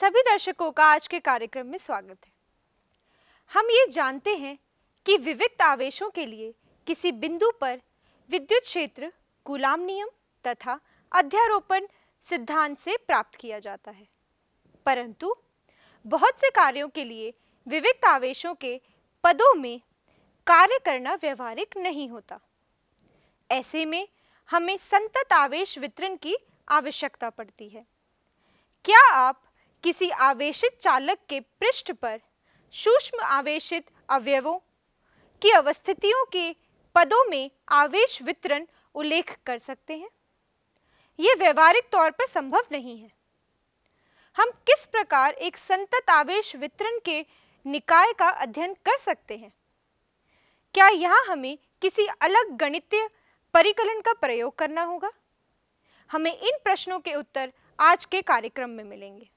सभी दर्शकों का आज के कार्यक्रम में स्वागत है हम ये जानते हैं कि विविक्त आवेशों के लिए किसी बिंदु पर विद्युत क्षेत्र गुलाम नियम तथा अध्यारोपण सिद्धांत से प्राप्त किया जाता है परंतु बहुत से कार्यों के लिए विविक्त आवेशों के पदों में कार्य करना व्यवहारिक नहीं होता ऐसे में हमें संतत आवेश वितरण की आवश्यकता पड़ती है क्या आप किसी आवेशित चालक के पृष्ठ पर सूक्ष्म आवेशित अवयवों की अवस्थितियों के पदों में आवेश वितरण उल्लेख कर सकते हैं ये व्यवहारिक तौर पर संभव नहीं है हम किस प्रकार एक संतत आवेश वितरण के निकाय का अध्ययन कर सकते हैं क्या यहाँ हमें किसी अलग गणितीय परिकलन का प्रयोग करना होगा हमें इन प्रश्नों के उत्तर आज के कार्यक्रम में मिलेंगे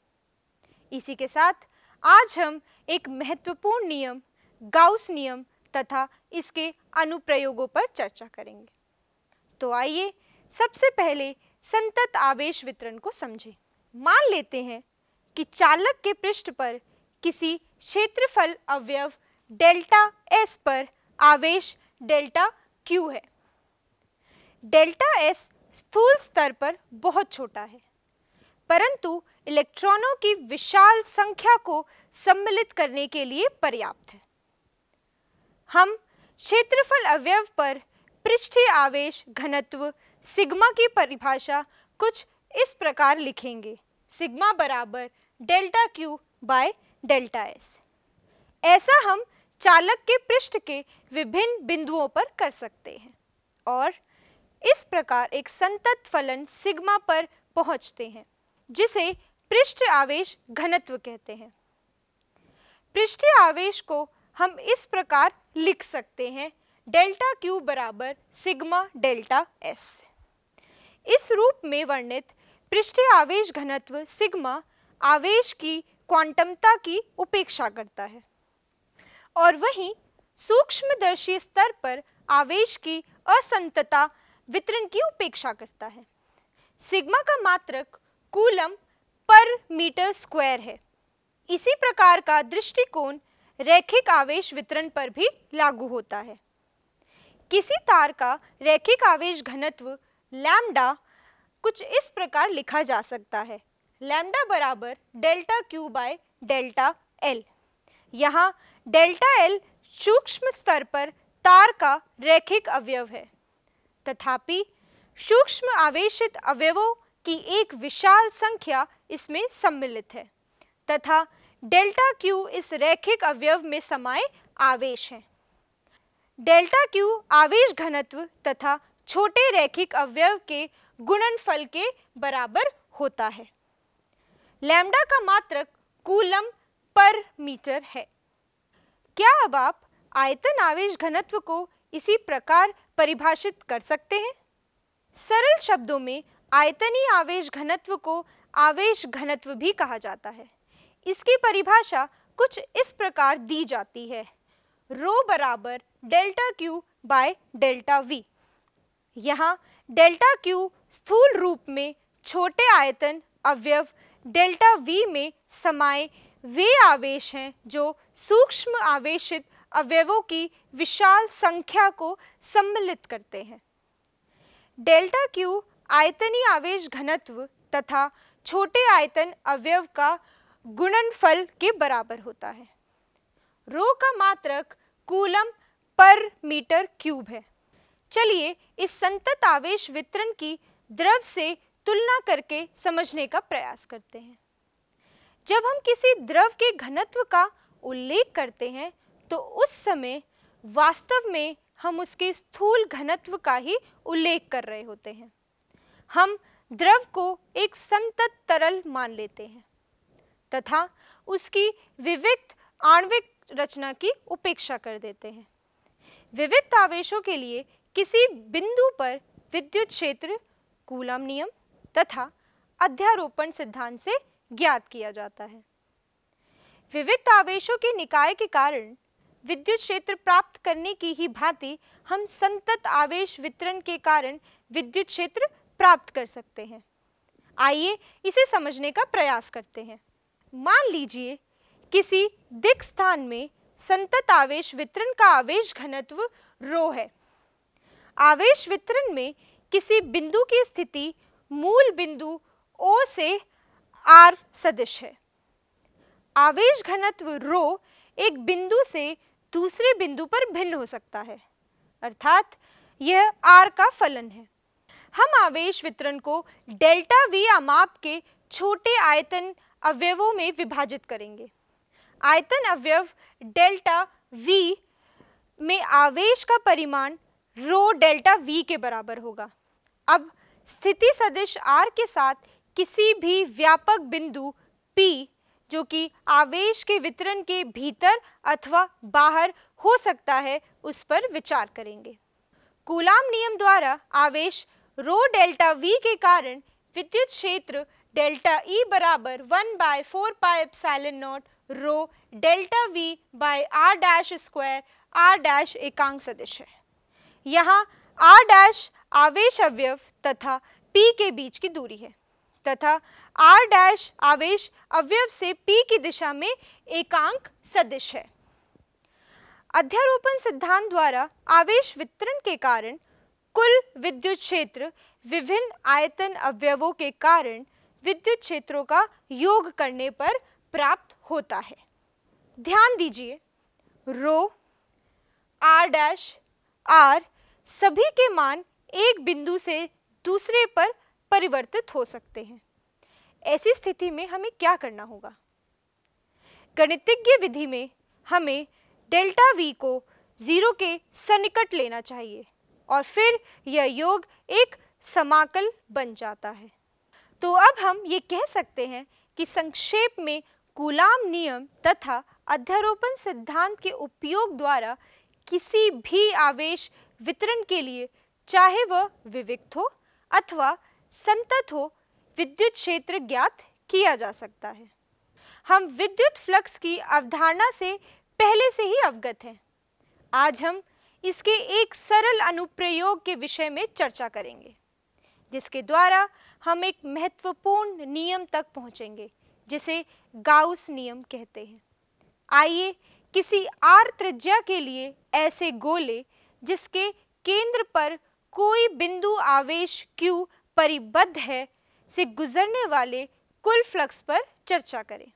इसी के साथ आज हम एक महत्वपूर्ण नियम गाउस नियम तथा इसके अनुप्रयोगों पर चर्चा करेंगे तो आइए सबसे पहले संतत आवेश वितरण को समझें मान लेते हैं कि चालक के पृष्ठ पर किसी क्षेत्रफल अवयव डेल्टा एस पर आवेश डेल्टा क्यू है डेल्टा एस स्थूल स्तर पर बहुत छोटा है परंतु इलेक्ट्रॉनों की विशाल संख्या को सम्मिलित करने के लिए पर्याप्त है हम क्षेत्रफल अवयव पर पृष्ठीय आवेश घनत्व सिग्मा की परिभाषा कुछ इस प्रकार लिखेंगे सिग्मा बराबर delta Q by delta S ऐसा हम चालक के पृष्ठ के विभिन्न बिंदुओं पर कर सकते हैं और इस प्रकार एक संतत फलन सिग्मा पर पहुंचते हैं जिसे पृष्ठ आवेश घनत्व कहते हैं पृष्ठ आवेश को हम इस प्रकार लिख सकते हैं डेल्टा क्यू बराबर सिग्मा डेल्टा एस इस रूप में वर्णित पृष्ठ आवेश घनत्व सिग्मा आवेश की क्वांटमता की उपेक्षा करता है और वहीं सूक्ष्मदर्शी स्तर पर आवेश की असंतता वितरण की उपेक्षा करता है सिग्मा का मात्रक कूलम पर मीटर स्क्वायर है इसी प्रकार का दृष्टिकोण रैखिक आवेश वितरण पर भी लागू होता है किसी तार का रैखिक आवेश घनत्व लैम्डा कुछ इस प्रकार लिखा जा सकता है लैम्डा बराबर delta Q by delta L यहाँ डेल्टा एल सूक्ष्म स्तर पर तार का रैखिक अवयव है तथापि सूक्ष्म आवेशित अवयवों की एक विशाल संख्या इसमें सम्मिलित है तथा डेल्टा क्यू इस रैखिक अवयव में समाये आवेश हैं डेल्टा क्यू आवेश घनत्व तथा छोटे रैखिक अवयव के गुणनफल के बराबर होता है लैम्डा का मात्रक कूलम पर मीटर है क्या अब आप आयतन आवेश घनत्व को इसी प्रकार परिभाषित कर सकते हैं सरल शब्दों में आयतनीय आवेश घनत्व को आवेश घनत्व भी कहा जाता है इसकी परिभाषा कुछ इस प्रकार दी जाती है रो बराबर delta Q by delta V यहाँ डेल्टा क्यू स्थूल रूप में छोटे आयतन अवयव डेल्टा वी में समाये वे आवेश हैं जो सूक्ष्म आवेशित अवयवों की विशाल संख्या को सम्मिलित करते हैं डेल्टा क्यू आयतनी आवेश घनत्व तथा छोटे आयतन अवयव का गुणनफल के बराबर होता है रो का मात्रक कूलम पर मीटर क्यूब है चलिए इस संतत आवेश वितरण की द्रव से तुलना करके समझने का प्रयास करते हैं जब हम किसी द्रव के घनत्व का उल्लेख करते हैं तो उस समय वास्तव में हम उसके स्थूल घनत्व का ही उल्लेख कर रहे होते हैं हम द्रव को एक संतत तरल मान लेते हैं तथा उसकी विविध आणविक रचना की उपेक्षा कर देते हैं विविध आवेशों के लिए किसी बिंदु पर विद्युत क्षेत्र कूलम नियम तथा अध्यारोपण सिद्धांत से ज्ञात किया जाता है विविध आवेशों के निकाय के कारण विद्युत क्षेत्र प्राप्त करने की ही भांति हम संतत आवेश वितरण के कारण विद्युत क्षेत्र प्राप्त कर सकते हैं आइए इसे समझने का प्रयास करते हैं मान लीजिए किसी दिक स्थान में संतत आवेश वितरण का आवेश घनत्व रो है आवेश वितरण में किसी बिंदु की स्थिति मूल बिंदु ओ से आर सदिश है आवेश घनत्व रो एक बिंदु से दूसरे बिंदु पर भिन्न हो सकता है अर्थात यह आर का फलन है हम आवेश वितरण को डेल्टा वी माप के छोटे आयतन अवयवों में विभाजित करेंगे आयतन अवयव डेल्टा वी में आवेश का परिमाण रो डेल्टा वी के बराबर होगा अब स्थिति सदिश आर के साथ किसी भी व्यापक बिंदु पी जो कि आवेश के वितरण के भीतर अथवा बाहर हो सकता है उस पर विचार करेंगे कूलाम नियम द्वारा आवेश रो डेल्टा वी के कारण विद्युत क्षेत्र डेल्टा ई e बराबर one by four pi epsilon naught rho delta V by R dash square R dash एकांक सदिश है यहाँ आर डैश आवेश अवयव तथा पी के बीच की दूरी है तथा आर डैश आवेश अवयव से पी की दिशा में एकांक सदिश है अध्यारोपण सिद्धांत द्वारा आवेश वितरण के कारण कुल विद्युत क्षेत्र विभिन्न आयतन अवयवों के कारण विद्युत क्षेत्रों का योग करने पर प्राप्त होता है ध्यान दीजिए रो आर डैश आर सभी के मान एक बिंदु से दूसरे पर परिवर्तित हो सकते हैं ऐसी स्थिति में हमें क्या करना होगा गणितज्ञ विधि में हमें डेल्टा वी को ज़ीरो के सनिकट लेना चाहिए और फिर यह योग एक समाकल बन जाता है तो अब हम ये कह सकते हैं कि संक्षेप में कुलाम नियम तथा अध्यारोपण सिद्धांत के उपयोग द्वारा किसी भी आवेश वितरण के लिए चाहे वह विविक्त हो अथवा संतत हो विद्युत क्षेत्र ज्ञात किया जा सकता है हम विद्युत फ्लक्स की अवधारणा से पहले से ही अवगत हैं आज हम इसके एक सरल अनुप्रयोग के विषय में चर्चा करेंगे जिसके द्वारा हम एक महत्वपूर्ण नियम तक पहुंचेंगे जिसे गाउस नियम कहते हैं आइए किसी आर त्रिज्या के लिए ऐसे गोले जिसके केंद्र पर कोई बिंदु आवेश Q परिबद्ध है से गुजरने वाले कुल फ्लक्स पर चर्चा करें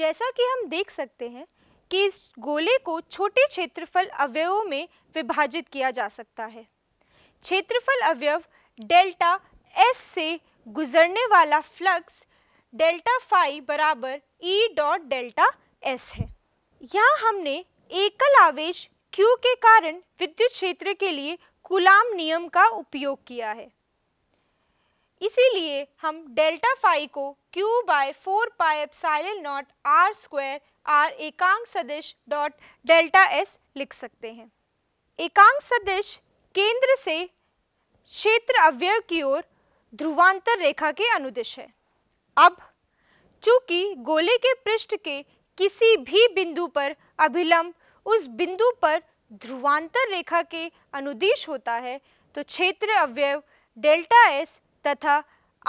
जैसा कि हम देख सकते हैं कि इस गोले को छोटे क्षेत्रफल अवयवों में विभाजित किया जा सकता है क्षेत्रफल अवयव डेल्टा एस से गुजरने वाला फ्लक्स डेल्टा फाई बराबर E e dot delta S है यहाँ हमने एकल आवेश क्यू के कारण विद्युत क्षेत्र के लिए कुलाम नियम का उपयोग किया है इसीलिए हम डेल्टा फाई को q by four pi epsilon naught R square R एकांक सदिश डॉट डेल्टा एस लिख सकते हैं एकांक सदिश केंद्र से क्षेत्र अवयव की ओर ध्रुवांतर रेखा के अनुदिश है अब चूंकि गोले के पृष्ठ के किसी भी बिंदु पर अभिलंब उस बिंदु पर ध्रुवांतर रेखा के अनुदिश होता है तो क्षेत्र अवयव डेल्टा एस तथा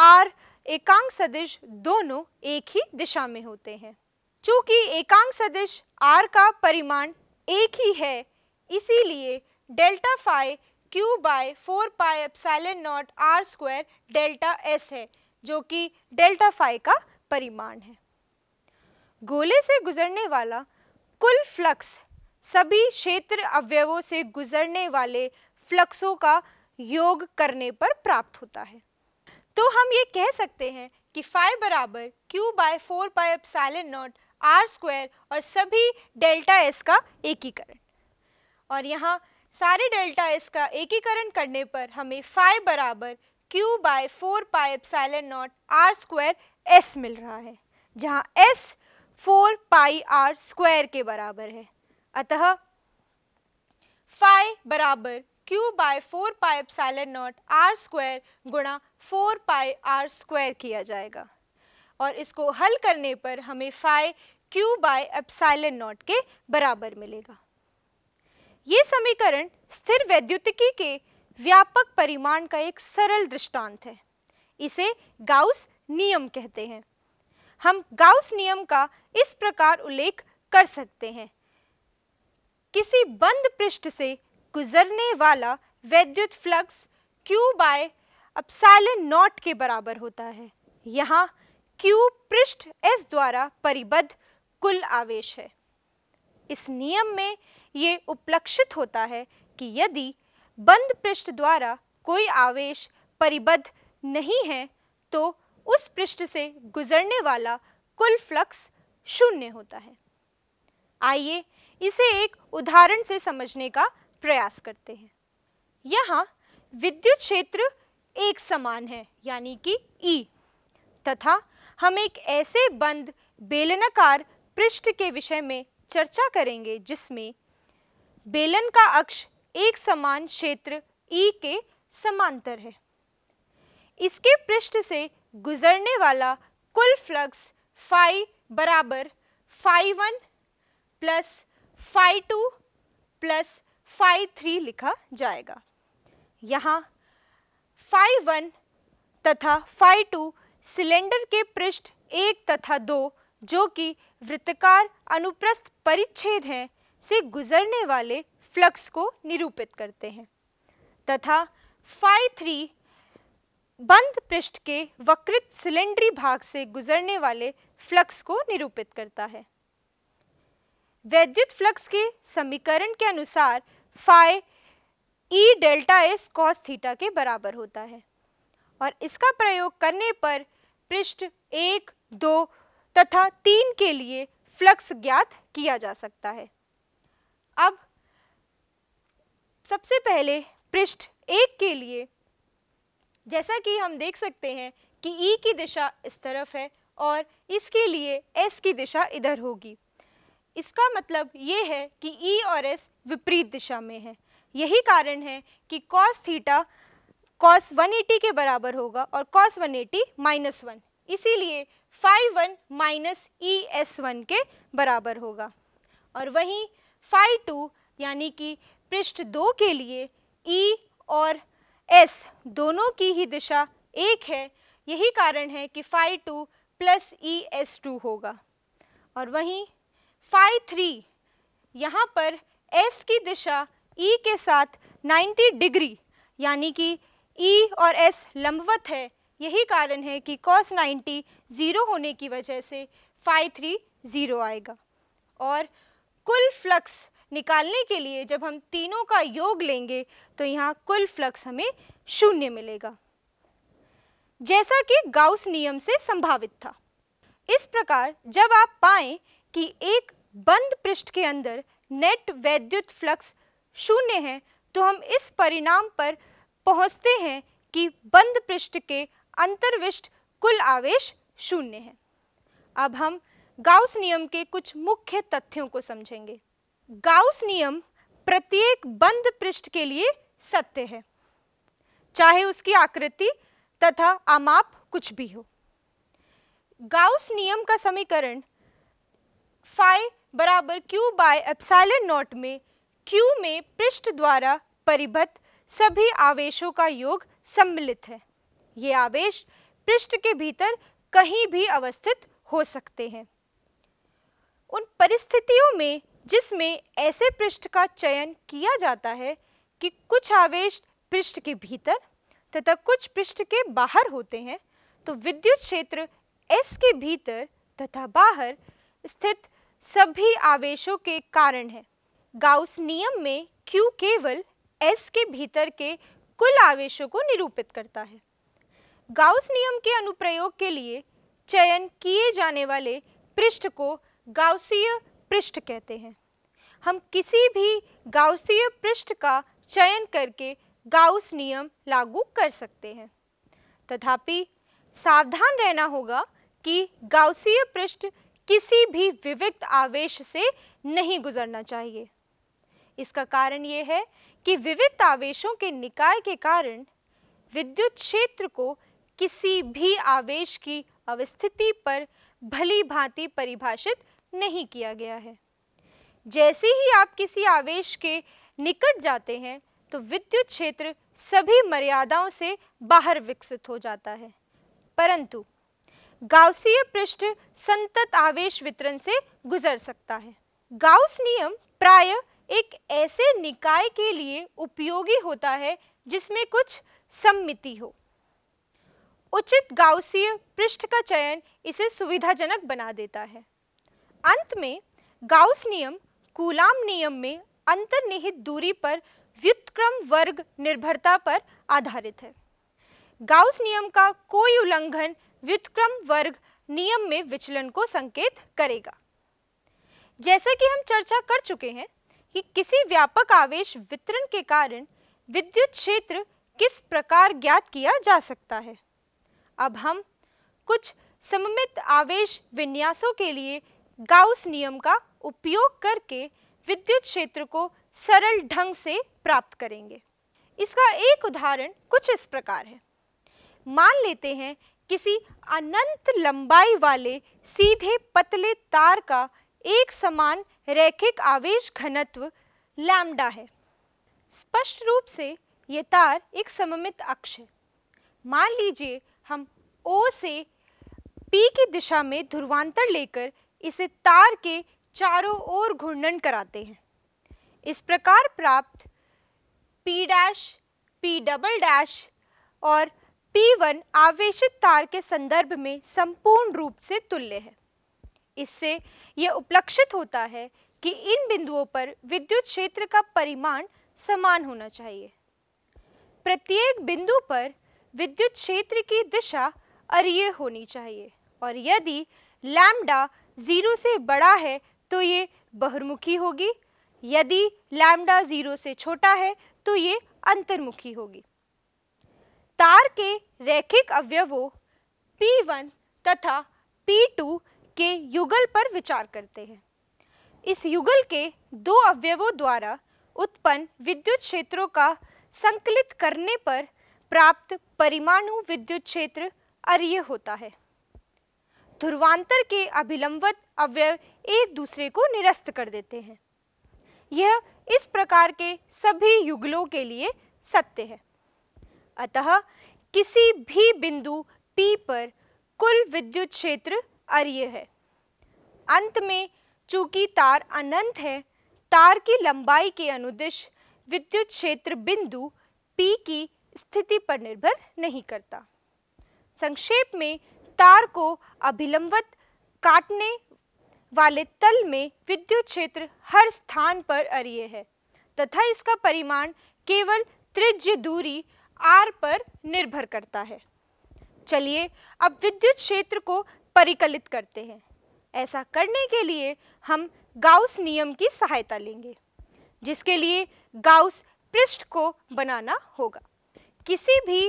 आर एकांक सदिश दोनों एक ही दिशा में होते हैं चूंकि एकांक सदिश आर का परिमाण एक ही है इसीलिए delta phi Q by four pi epsilon naught R square delta S है जो कि डेल्टा फाइव का परिमाण है गोले से गुजरने वाला कुल फ्लक्स सभी क्षेत्र अवयवों से गुजरने वाले फ्लक्सों का योग करने पर प्राप्त होता है तो हम ये कह सकते हैं कि फाइव बराबर Q by four pi epsilon naught R square और सभी डेल्टा एस का एकीकरण और यहाँ सारे डेल्टा एस का एकीकरण करने पर हमें फाइव बराबर Q by four pi epsilon naught R square S मिल रहा है जहाँ S four pi R square के बराबर है अतः फाइव बराबर Q by four pi epsilon naught R square गुणा फोर पाई आर स्क्वायर किया जाएगा और इसको हल करने पर हमें phi Q by epsilon naught के बराबर मिलेगा ये समीकरण स्थिर वैद्युतिकी के व्यापक परिमाण का एक सरल दृष्टांत है इसे गाउस नियम कहते हैं हम गाउस नियम का इस प्रकार उल्लेख कर सकते हैं किसी बंद पृष्ठ से गुजरने वाला वैद्युत flux Q by epsilon naught के बराबर होता है यहाँ Q पृष्ठ S द्वारा परिबद्ध कुल आवेश है इस नियम में ये उपलक्षित होता है कि यदि बंद पृष्ठ द्वारा कोई आवेश परिबद्ध नहीं है तो उस पृष्ठ से गुजरने वाला कुल फ्लक्स शून्य होता है आइए इसे एक उदाहरण से समझने का प्रयास करते हैं यहाँ विद्युत क्षेत्र एक समान है यानी कि E तथा हम एक ऐसे बंद बेलनाकार पृष्ठ के विषय में चर्चा करेंगे जिसमें बेलन का अक्ष एक समान क्षेत्र ई e के समांतर है इसके पृष्ठ से गुजरने वाला कुल फ्लक्स फाइ बराबर phi one plus phi two plus phi three लिखा जाएगा यहाँ फाइ वन तथा फाइ टू सिलेंडर के पृष्ठ एक तथा दो जो कि वृत्तकार अनुप्रस्थ परिच्छेद हैं से गुजरने वाले फ्लक्स को निरूपित करते हैं तथा फाइव थ्री बंद पृष्ठ के वक्रित सिलेंडरी भाग से गुजरने वाले फ्लक्स को निरूपित करता है वैद्युत फ्लक्स के समीकरण के अनुसार phi E delta S cos theta के बराबर होता है और इसका प्रयोग करने पर पृष्ठ एक दो तथा तीन के लिए फ्लक्स ज्ञात किया जा सकता है अब सबसे पहले पृष्ठ एक के लिए जैसा कि हम देख सकते हैं कि ई e की दिशा इस तरफ है और इसके लिए एस की दिशा इधर होगी इसका मतलब ये है कि ई e और एस विपरीत दिशा में है यही कारण है कि cos थीटा cos 180 के बराबर होगा और cos 180 एटी माइनस वन इसीलिए phi one minus E S one के बराबर होगा और वहीं फाइव टू यानी कि पृष्ठ दो के लिए ई और एस दोनों की ही दिशा एक है यही कारण है कि phi two plus E S two होगा और वहीं फाइव थ्री यहाँ पर एस की दिशा ई के साथ 90 डिग्री यानी कि ई और एस लंबवत है यही कारण है कि कॉस 90 ज़ीरो होने की वजह से फाइव थ्री ज़ीरो आएगा और कुल फ्लक्स निकालने के लिए जब हम तीनों का योग लेंगे तो यहाँ कुल फ्लक्स हमें शून्य मिलेगा जैसा कि गाउस नियम से संभावित था इस प्रकार जब आप पाएं कि एक बंद पृष्ठ के अंदर नेट वैद्युत फ्लक्स शून्य है तो हम इस परिणाम पर पहुंचते हैं कि बंद पृष्ठ के अंतर्विष्ट कुल आवेश शून्य है अब हम गाउस नियम के कुछ मुख्य तथ्यों को समझेंगे गाउस नियम प्रत्येक बंद पृष्ठ के लिए सत्य है चाहे उसकी आकृति तथा आमाप कुछ भी हो गाउस नियम का समीकरण फाइ बराबर क्यू बाय एप्साइलन नॉट में क्यू में पृष्ठ द्वारा परिबद्ध सभी आवेशों का योग सम्मिलित है ये आवेश पृष्ठ के भीतर कहीं भी अवस्थित हो सकते हैं उन परिस्थितियों में जिसमें ऐसे पृष्ठ का चयन किया जाता है कि कुछ आवेश पृष्ठ के भीतर तथा कुछ पृष्ठ के बाहर होते हैं तो विद्युत क्षेत्र एस के भीतर तथा बाहर स्थित सभी आवेशों के कारण है गाउस नियम में क्यू केवल एस के भीतर के कुल आवेशों को निरूपित करता है गाउस नियम के अनुप्रयोग के लिए चयन किए जाने वाले पृष्ठ को गाउसीय पृष्ठ कहते हैं हम किसी भी गाउसीय पृष्ठ का चयन करके गाउस नियम लागू कर सकते हैं तथापि सावधान रहना होगा कि गाउसीय पृष्ठ किसी भी विविक्त आवेश से नहीं गुजरना चाहिए इसका कारण ये है कि विविध आवेशों के निकाय के कारण विद्युत क्षेत्र को किसी भी आवेश की अवस्थिति पर भली भांति परिभाषित नहीं किया गया है जैसे ही आप किसी आवेश के निकट जाते हैं तो विद्युत क्षेत्र सभी मर्यादाओं से बाहर विकसित हो जाता है परंतु गाउसीय पृष्ठ संतत आवेश वितरण से गुजर सकता है गाउस नियम प्राय एक ऐसे निकाय के लिए उपयोगी होता है जिसमें कुछ सम्मिति हो उचित गाउसीय पृष्ठ का चयन इसे सुविधाजनक बना देता है अंत में गाउस नियम कूलाम नियम में अंतर्निहित दूरी पर व्युत्क्रम वर्ग निर्भरता पर आधारित है गाउस नियम का कोई उल्लंघन व्युत्क्रम वर्ग नियम में विचलन को संकेत करेगा जैसा कि हम चर्चा कर चुके हैं कि किसी व्यापक आवेश वितरण के कारण विद्युत क्षेत्र किस प्रकार ज्ञात किया जा सकता है अब हम कुछ सममित आवेश विन्यासों के लिए गाउस नियम का उपयोग करके विद्युत क्षेत्र को सरल ढंग से प्राप्त करेंगे इसका एक उदाहरण कुछ इस प्रकार है मान लेते हैं किसी अनंत लंबाई वाले सीधे पतले तार का एक समान रैखिक आवेश घनत्व लैम्डा है स्पष्ट रूप से ये तार एक सममित अक्ष है मान लीजिए हम ओ से पी की दिशा में ध्रुवांतर लेकर इसे तार के चारों ओर घूर्णन कराते हैं इस प्रकार प्राप्त P dash P double dash और पी वन आवेशित तार के संदर्भ में संपूर्ण रूप से तुल्य है इससे यह उपलक्षित होता है कि इन बिंदुओं पर विद्युत क्षेत्र का परिमाण समान होना चाहिए प्रत्येक बिंदु पर विद्युत क्षेत्र की दिशा अरिय होनी चाहिए और यदि लैम्डा ज़ीरो से बड़ा है तो ये बहुर्मुखी होगी यदि लैम्डा ज़ीरो से छोटा है तो ये अंतर्मुखी होगी तार के रैखिक अवयवों P1 तथा P2 के युगल पर विचार करते हैं इस युगल के दो अवयवों द्वारा उत्पन्न विद्युत क्षेत्रों का संकलित करने पर प्राप्त परिमाणु विद्युत क्षेत्र अर्य होता है ध्रुवांतर के अभिलंबत अवयव एक दूसरे को निरस्त कर देते हैं यह इस प्रकार के सभी युगलों के लिए सत्य है अतः किसी भी बिंदु P पर कुल विद्युत क्षेत्र अर्य है अंत में चूंकि तार अनंत है तार की लंबाई के अनुदिश विद्युत क्षेत्र बिंदु P की स्थिति पर निर्भर नहीं करता संक्षेप में तार को अभिलंबत काटने वाले तल में विद्युत क्षेत्र हर स्थान पर अरिय है तथा इसका परिमाण केवल त्रिज्य दूरी आर पर निर्भर करता है चलिए अब विद्युत क्षेत्र को परिकलित करते हैं ऐसा करने के लिए हम गाउस नियम की सहायता लेंगे जिसके लिए गाउस पृष्ठ को बनाना होगा किसी भी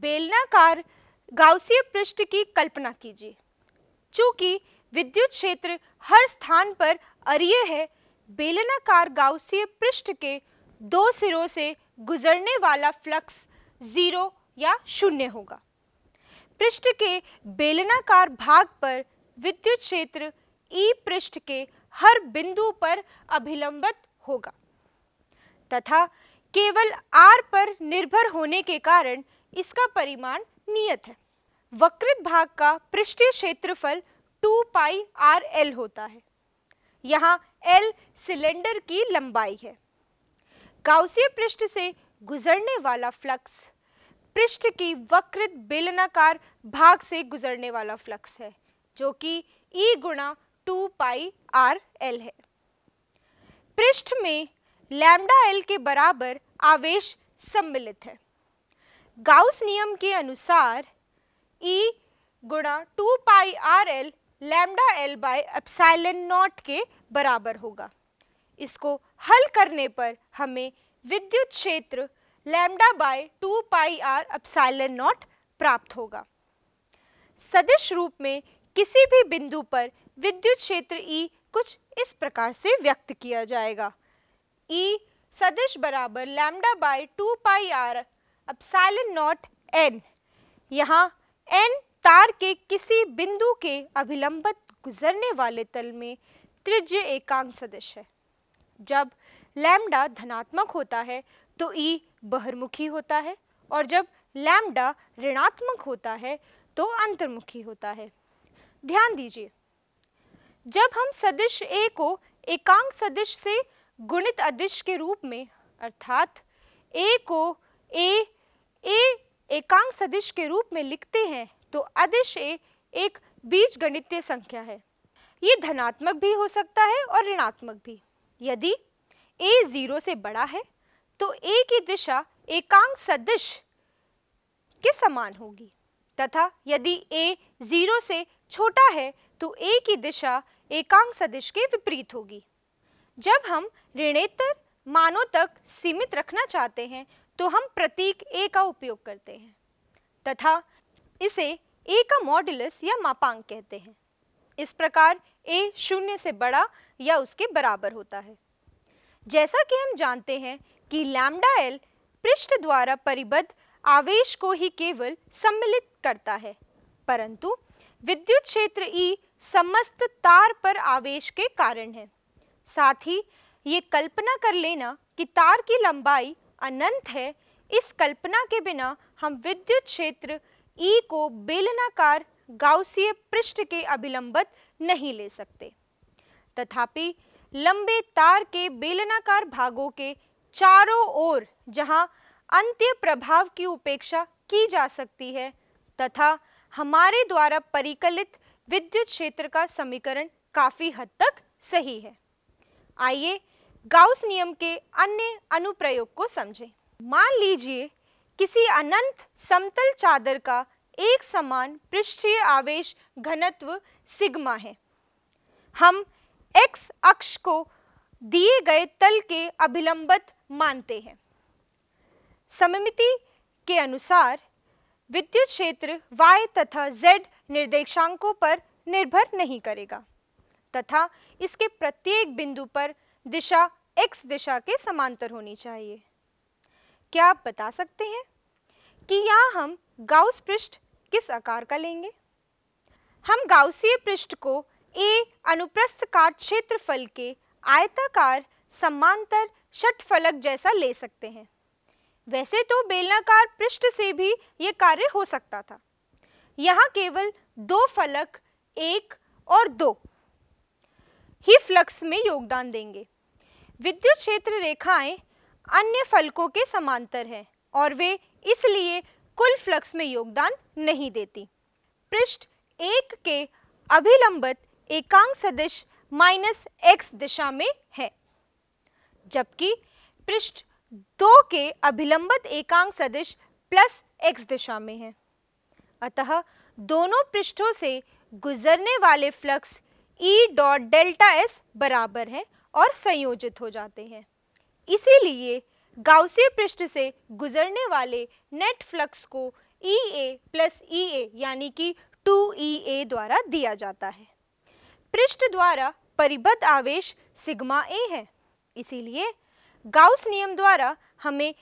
बेलनाकार गाउसीय पृष्ठ की कल्पना कीजिए चूंकि विद्युत क्षेत्र हर स्थान पर अरिय है बेलनाकार गाउसीय पृष्ठ के दो सिरों से गुजरने वाला फ्लक्स जीरो या शून्य होगा पृष्ठ के बेलनाकार भाग पर विद्युत क्षेत्र ई पृष्ठ के हर बिंदु पर अभिलंबित होगा तथा केवल आर पर निर्भर होने के कारण इसका परिमाण नियत है वक्रित भाग का पृष्ठीय क्षेत्रफल 2 पाई आर एल होता है यहाँ एल सिलेंडर की लंबाई है गाउसीय पृष्ठ से गुजरने वाला फ्लक्स पृष्ठ की वक्रित बेलनाकार भाग से गुजरने वाला फ्लक्स है जो कि ई e गुणा टू पाई आर एल है पृष्ठ में लैम्डा एल के बराबर आवेश सम्मिलित है गाउस नियम के अनुसार E गुणा two pi R L lambda L by epsilon naught के बराबर होगा इसको हल करने पर हमें विद्युत क्षेत्र lambda by two pi R epsilon naught प्राप्त होगा सदिश रूप में किसी भी बिंदु पर विद्युत क्षेत्र E कुछ इस प्रकार से व्यक्त किया जाएगा E सदिश बराबर lambda by two pi R epsilon naught N यहाँ एन तार के किसी बिंदु के अभिलंबत गुजरने वाले तल में त्रिज्य एकांक सदिश है जब लैमडा धनात्मक होता है तो ई बहरमुखी होता है और जब लैमडा ऋणात्मक होता है तो अंतर्मुखी होता है ध्यान दीजिए जब हम सदिश ए को एकांक सदिश से गुणित अदिश के रूप में अर्थात ए को ए ए एकांक सदिश के रूप में लिखते हैं तो अदिश ए एक बीज गणितीय संख्या है ये धनात्मक भी हो सकता है और ऋणात्मक भी यदि ए ज़ीरो से बड़ा है तो ए की दिशा एकांक सदिश के समान होगी तथा यदि ए ज़ीरो से छोटा है तो ए की दिशा एकांक सदिश के विपरीत होगी जब हम ऋणेतर मानों तक सीमित रखना चाहते हैं तो हम प्रतीक ए का उपयोग करते हैं तथा इसे ए का मॉड्यूलस या मापांक कहते हैं इस प्रकार ए शून्य से बड़ा या उसके बराबर होता है जैसा कि हम जानते हैं कि लैम्डा एल पृष्ठ द्वारा परिबद्ध आवेश को ही केवल सम्मिलित करता है परंतु विद्युत क्षेत्र ई e समस्त तार पर आवेश के कारण है साथ ही ये कल्पना कर लेना कि तार की लंबाई अनंत है इस कल्पना के बिना हम विद्युत क्षेत्र ई e को बेलनाकार गाउसीय पृष्ठ के अभिलंबत नहीं ले सकते तथापि लंबे तार के बेलनाकार भागों के चारों ओर जहां अंत्य प्रभाव की उपेक्षा की जा सकती है तथा हमारे द्वारा परिकलित विद्युत क्षेत्र का समीकरण काफ़ी हद तक सही है आइए गाउस नियम के अन्य अनुप्रयोग को समझें मान लीजिए किसी अनंत समतल चादर का एक समान पृष्ठीय आवेश घनत्व सिग्मा है हम एक्स अक्ष को दिए गए तल के अभिलंबित मानते हैं सममिति के अनुसार विद्युत क्षेत्र y तथा z निर्देशांकों पर निर्भर नहीं करेगा तथा इसके प्रत्येक बिंदु पर दिशा x दिशा के समांतर होनी चाहिए क्या आप बता सकते हैं कि यहाँ हम गाउस पृष्ठ किस आकार का लेंगे हम गाउसीय पृष्ठ को ए अनुप्रस्थ काट क्षेत्रफल के आयताकार समांतर षटफलक जैसा ले सकते हैं वैसे तो बेलनाकार पृष्ठ से भी ये कार्य हो सकता था यहाँ केवल दो फलक एक और दो ही फ्लक्स में योगदान देंगे विद्युत क्षेत्र रेखाएं अन्य फलकों के समांतर हैं और वे इसलिए कुल फ्लक्स में योगदान नहीं देती पृष्ठ एक के अभिलंबित एकांक सदिश माइनस एक्स दिशा में है जबकि पृष्ठ दो के अभिलंबित एकांक सदिश प्लस एक्स दिशा में है अतः दोनों पृष्ठों से गुजरने वाले flux E dot delta S बराबर हैं और संयोजित हो जाते हैं इसीलिए गाउसीय पृष्ठ से गुजरने वाले नेट फ्लक्स को ई ए प्लस ई ए यानी कि टू ई ए द्वारा दिया जाता है पृष्ठ द्वारा परिबद्ध आवेश सिग्मा ए है इसीलिए गाउस नियम द्वारा हमें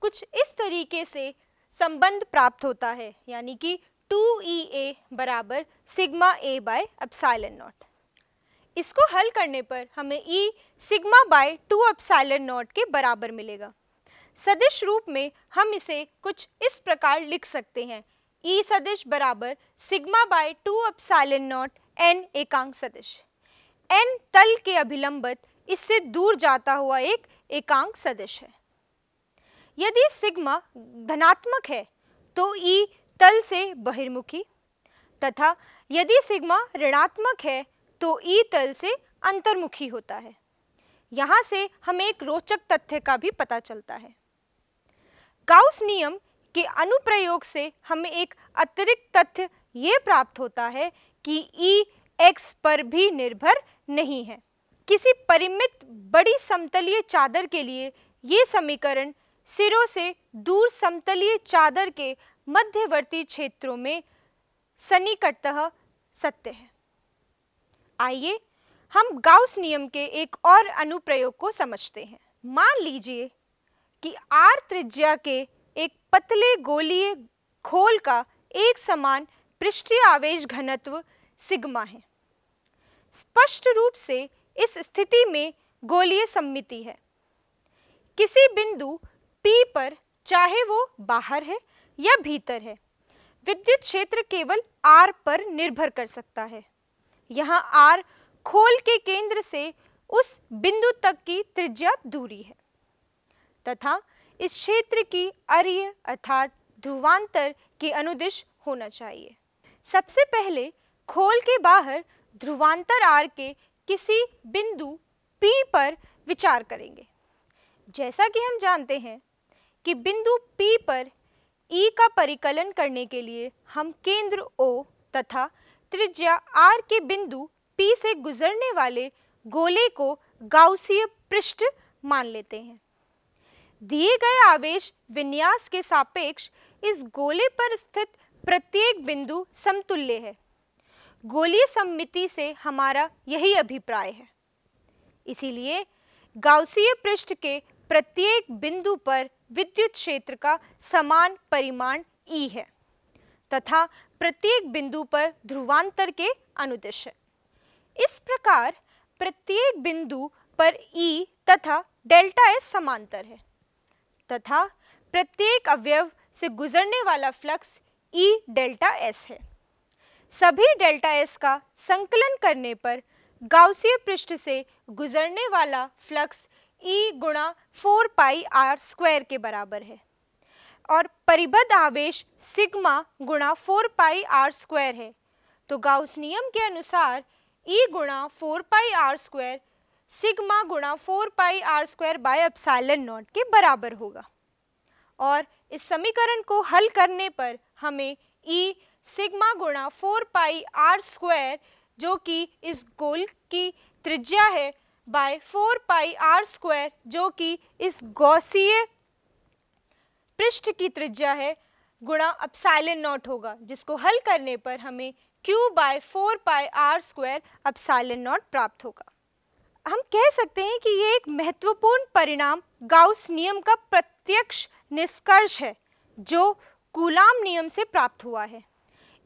कुछ इस तरीके से संबंध प्राप्त होता है यानी कि टू ई ए बराबर sigma A by epsilon naught इसको हल करने पर हमें E sigma by two epsilon naught के बराबर मिलेगा सदिश रूप में हम इसे कुछ इस प्रकार लिख सकते हैं ई e सदिश बराबर sigma by two epsilon naught N एकांक सदिश एन तल के अभिलंबित इससे दूर जाता हुआ एक एकांक सदिश है यदि सिग्मा धनात्मक है तो ई e तल से बहिर्मुखी तथा यदि सिग्मा ऋणात्मक है तो ई तल से अंतर्मुखी होता है यहाँ से हमें एक रोचक तथ्य का भी पता चलता है गाउस नियम के अनुप्रयोग से हमें एक अतिरिक्त तथ्य ये प्राप्त होता है कि ई एक्स पर भी निर्भर नहीं है किसी परिमित बड़ी समतलीय चादर के लिए ये समीकरण सिरों से दूर समतलीय चादर के मध्यवर्ती क्षेत्रों में सन्निकटतः सत्य है आइए हम गाउस नियम के एक और अनुप्रयोग को समझते हैं मान लीजिए कि आर त्रिज्या के एक पतले गोलीय खोल का एक समान पृष्ठीय आवेश घनत्व सिग्मा है स्पष्ट रूप से इस स्थिति में गोलीय सम्मिति है किसी बिंदु P पर चाहे वो बाहर है या भीतर है विद्युत क्षेत्र केवल R पर निर्भर कर सकता है यहाँ आर खोल के केंद्र से उस बिंदु तक की त्रिज्या दूरी है तथा इस क्षेत्र की अर्य अर्थात ध्रुवांतर के अनुदिश होना चाहिए सबसे पहले खोल के बाहर ध्रुवांतर आर के किसी बिंदु P पर विचार करेंगे जैसा कि हम जानते हैं कि बिंदु P पर E का परिकलन करने के लिए हम केंद्र O तथा त्रिज्या आर के बिंदु पी से गुजरने वाले गोले को गाउसीय पृष्ठ मान लेते हैं दिए गए आवेश विन्यास के सापेक्ष इस गोले पर स्थित प्रत्येक बिंदु समतुल्य है गोलीय सममिति से हमारा यही अभिप्राय है इसीलिए गाउसीय पृष्ठ के प्रत्येक बिंदु पर विद्युत क्षेत्र का समान परिमाण ई e है तथा प्रत्येक बिंदु पर ध्रुवांतर के अनुदिश है इस प्रकार प्रत्येक बिंदु पर ई e तथा डेल्टा एस समांतर है तथा प्रत्येक अवयव से गुजरने वाला flux E e delta S है सभी डेल्टा एस का संकलन करने पर गाउसीय पृष्ठ से गुजरने वाला फ्लक्स ई e गुणा फोर पाई आर स्क्वायर के बराबर है और परिबद्ध आवेश सिग्मा गुणा फोर पाई आर स्क्वायर है तो गाउस नियम के अनुसार ई e गुणा four pi R square sigma गुणा four pi R square by epsilon naught के बराबर होगा और इस समीकरण को हल करने पर हमें ई e सिग्मा गुणा फोर पाई आर स्क्वायर जो कि इस गोल की त्रिज्या है बाय फोर पाई आर स्क्वायर जो कि इस गौसीय पृष्ठ की त्रिज्या है गुणा अपसाइलिन नॉट होगा जिसको हल करने पर हमें q by four pi R square epsilon naught प्राप्त होगा हम कह सकते हैं कि ये एक महत्वपूर्ण परिणाम गाउस नियम का प्रत्यक्ष निष्कर्ष है जो कूलाम नियम से प्राप्त हुआ है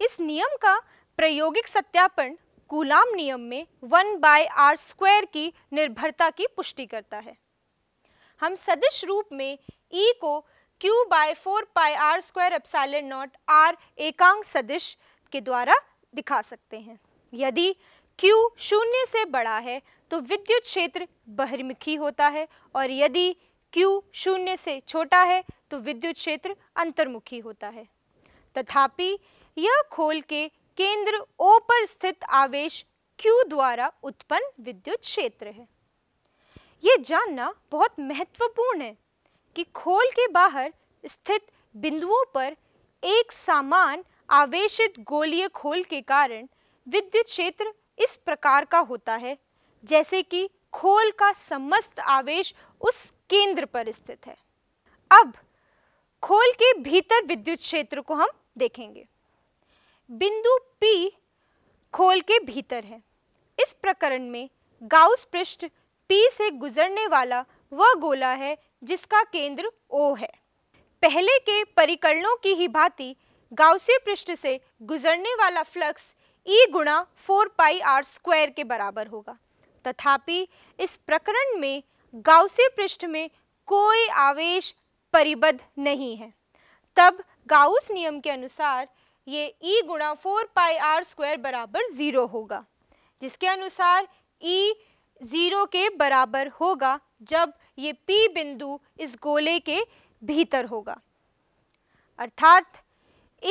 इस नियम का प्रायोगिक सत्यापन कूलाम नियम में वन बाय आर स्क्वायर की निर्भरता की पुष्टि करता है हम सदिश रूप में ई e को Q by four pi R square epsilon naught R एकांक सदिश के द्वारा दिखा सकते हैं यदि Q शून्य से बड़ा है तो विद्युत क्षेत्र बहिर्मुखी होता है और यदि Q शून्य से छोटा है तो विद्युत क्षेत्र अंतर्मुखी होता है तथापि यह खोल के केंद्र O पर स्थित आवेश Q द्वारा उत्पन्न विद्युत क्षेत्र है ये जानना बहुत महत्वपूर्ण है कि खोल के बाहर स्थित बिंदुओं पर एक सामान आवेशित गोलीय खोल के कारण विद्युत क्षेत्र इस प्रकार का होता है जैसे कि खोल का समस्त आवेश उस केंद्र पर स्थित है अब खोल के भीतर विद्युत क्षेत्र को हम देखेंगे बिंदु P खोल के भीतर है इस प्रकरण में गाउस पृष्ठ P से गुजरने वाला वह गोला है जिसका केंद्र ओ है पहले के परिकरणों की ही भांति गाउसी पृष्ठ से गुजरने वाला फ्लक्स ई e गुणा फोर पाई आर स्क्वायर के बराबर होगा तथापि इस प्रकरण में गाउसी पृष्ठ में कोई आवेश परिबद्ध नहीं है तब गाउस नियम के अनुसार ये ई e गुणा फोर पाई आर स्क्वायर बराबर ज़ीरो होगा जिसके अनुसार ई e ज़ीरो के बराबर होगा जब ये P बिंदु इस गोले के भीतर होगा अर्थात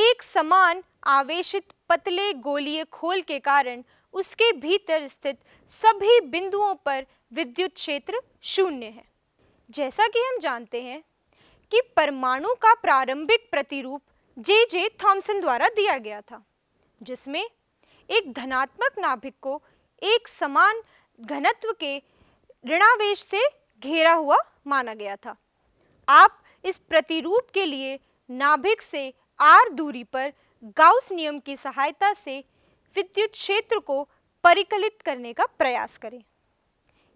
एक समान आवेशित पतले गोलीय खोल के कारण उसके भीतर स्थित सभी बिंदुओं पर विद्युत क्षेत्र शून्य है जैसा कि हम जानते हैं कि परमाणु का प्रारंभिक प्रतिरूप जे जे थॉमसन द्वारा दिया गया था जिसमें एक धनात्मक नाभिक को एक समान घनत्व के ऋणावेश से घेरा हुआ माना गया था आप इस प्रतिरूप के लिए नाभिक से आर दूरी पर गाउस नियम की सहायता से विद्युत क्षेत्र को परिकलित करने का प्रयास करें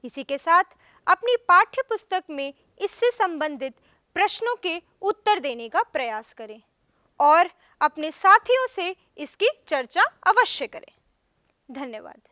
इसी के साथ अपनी पाठ्य पुस्तक में इससे संबंधित प्रश्नों के उत्तर देने का प्रयास करें और अपने साथियों से इसकी चर्चा अवश्य करें धन्यवाद